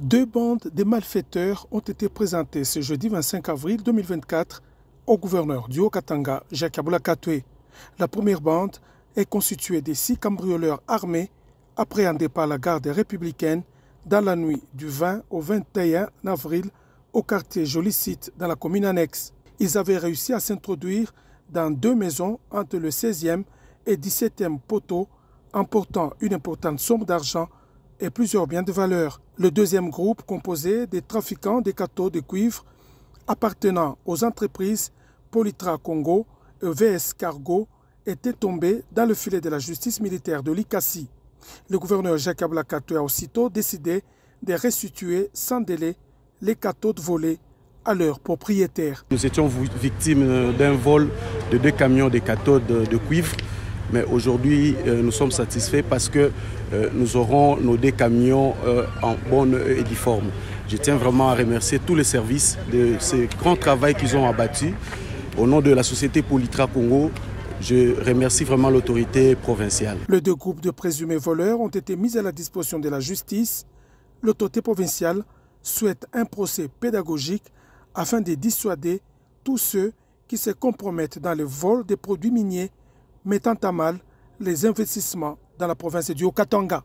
Deux bandes de malfaiteurs ont été présentées ce jeudi 25 avril 2024 au gouverneur du Haut-Katanga, Jacques Aboulakatwe. La première bande est constituée de six cambrioleurs armés appréhendés par la garde républicaine dans la nuit du 20 au 21 avril au quartier Jolicite, dans la commune annexe. Ils avaient réussi à s'introduire dans deux maisons entre le 16e et 17e poteau emportant une importante somme d'argent et plusieurs biens de valeur. Le deuxième groupe composé des trafiquants des cathodes de cuivre appartenant aux entreprises Politra Congo et VS Cargo était tombé dans le filet de la justice militaire de l'ICASI. Le gouverneur Jacques Ablakato a aussitôt décidé de restituer sans délai les cathodes volées à leurs propriétaires. Nous étions victimes d'un vol de deux camions de cathodes de cuivre mais aujourd'hui, euh, nous sommes satisfaits parce que euh, nous aurons nos deux camions euh, en bonne et difforme. Je tiens vraiment à remercier tous les services de ce grand travail qu'ils ont abattu. Au nom de la société Politra Congo, je remercie vraiment l'autorité provinciale. Les deux groupes de présumés voleurs ont été mis à la disposition de la justice. L'autorité provinciale souhaite un procès pédagogique afin de dissuader tous ceux qui se compromettent dans le vol des produits miniers mettant à mal les investissements dans la province du Haut-Katanga.